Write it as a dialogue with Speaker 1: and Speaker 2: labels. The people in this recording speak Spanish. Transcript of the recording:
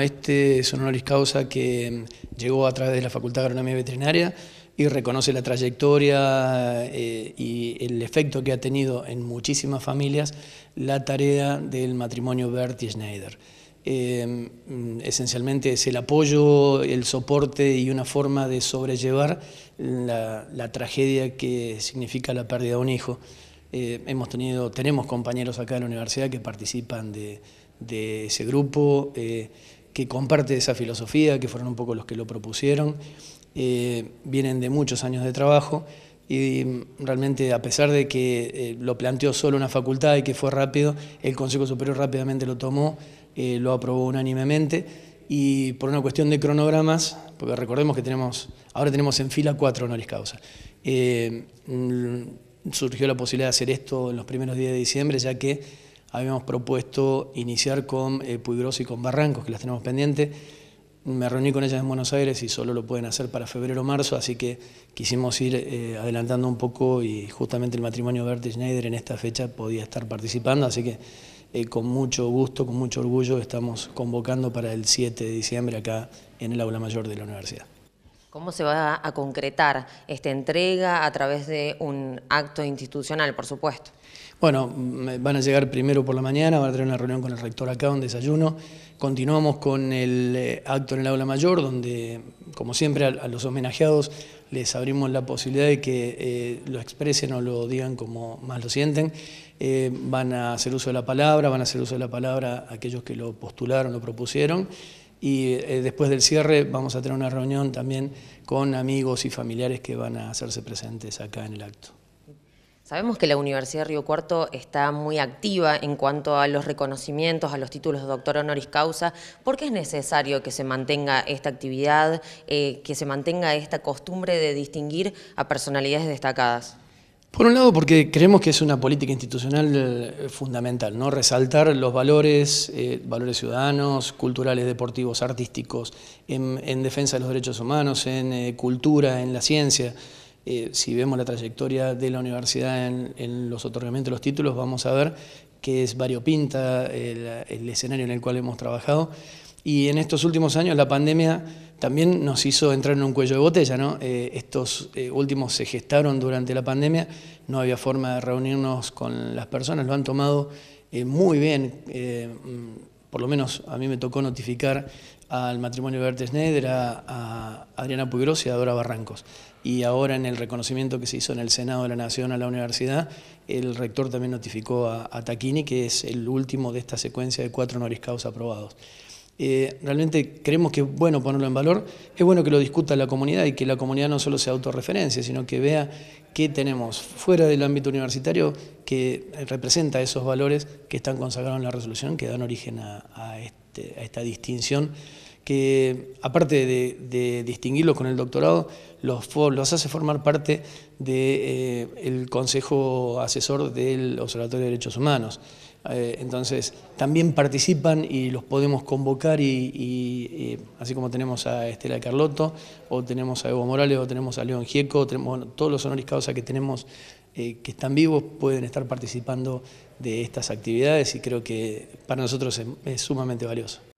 Speaker 1: Este es un honoris causa que mm, llegó a través de la Facultad de Agronomía Veterinaria y reconoce la trayectoria eh, y el efecto que ha tenido en muchísimas familias la tarea del matrimonio bertie Schneider. Eh, mm, esencialmente es el apoyo, el soporte y una forma de sobrellevar la, tragedia que significa la pérdida de un hijo. Eh, hemos tenido, tenemos compañeros acá en la universidad que participan de, de ese grupo que comparte esa filosofía, que fueron un poco los que lo propusieron, eh, vienen de muchos años de trabajo y mm, realmente a pesar de que eh, lo planteó solo una facultad y que fue rápido, el Consejo Superior rápidamente lo tomó, eh, lo aprobó unánimemente y por una cuestión de cronogramas, porque recordemos que tenemos, ahora tenemos en fila cuatro honoris causa. Mm, surgió la posibilidad de hacer esto en los primeros días de diciembre, ya que habíamos propuesto iniciar con eh, y con Barrancos, que las tenemos pendientes. Me reuní con ellas en Buenos Aires y solo lo pueden hacer para febrero o marzo, así que quisimos ir eh, adelantando un poco y justamente el matrimonio Bert Schneider en esta fecha podía estar participando, así que eh, con mucho gusto, con mucho orgullo estamos convocando para el 7 de diciembre acá en el aula mayor de la universidad.
Speaker 2: ¿Cómo se va a concretar esta entrega a través de un acto institucional, por supuesto?
Speaker 1: Bueno, mm, eh, van a llegar primero por la mañana, van a tener una reunión con el rector acá, un desayuno. Continuamos con el eh, acto en el aula mayor, donde, como siempre, a los homenajeados les abrimos la posibilidad de que eh, lo expresen o lo digan como más lo sienten. van a hacer uso de la palabra, van a hacer uso de la palabra aquellos que lo postularon, lo propusieron. Y eh, después del cierre vamos a tener una reunión también con amigos y familiares que van a hacerse presentes acá en el acto.
Speaker 2: Sabemos que la Universidad de Río Cuarto está muy activa en cuanto a los reconocimientos, a los títulos de doctor honoris causa. ¿Por qué es necesario que se mantenga esta actividad, eh, que se mantenga esta costumbre de distinguir a personalidades destacadas?
Speaker 1: Por un lado, porque creemos que es una política institucional eh, fundamental, ¿no? Resaltar los valores, eh, valores ciudadanos, culturales, deportivos, artísticos, en, defensa de los derechos humanos, en eh, cultura, en la ciencia. si vemos la trayectoria de la universidad en, los otorgamientos de los títulos, vamos a ver que es variopinta el escenario en el cual hemos trabajado. Y en estos últimos años la pandemia también nos hizo entrar en un cuello de botella. ¿no? Eh, estos eh, últimos se gestaron durante la pandemia, no había forma de reunirnos con las personas, lo han tomado eh, muy bien. Mm, por lo menos a mí me tocó notificar al matrimonio de Berta Schneider, a, Adriana Puigros y a Dora Barrancos. Y ahora en el reconocimiento que se hizo en el Senado de la Nación a la universidad, el rector también notificó a, Taquini, que es el último de esta secuencia de cuatro honoris aprobados. Eh, realmente creemos que es bueno ponerlo en valor, es bueno que lo discuta la comunidad y que la comunidad no solo se autorreferencia, sino que vea qué tenemos fuera del ámbito universitario que representa esos valores que están consagrados en la resolución, que dan origen a, este, esta distinción que aparte de, distinguirlos con el doctorado, los, hace formar parte del eh, Consejo Asesor del Observatorio de Derechos Humanos. Eh, entonces, también participan y los podemos convocar y, eh, así como tenemos a Estela Carlotto, o tenemos a Evo Morales, o tenemos a León Gieco, tenemos todos los honoris causa que tenemos eh, que están vivos, pueden estar participando de estas actividades y creo que para nosotros es sumamente valioso.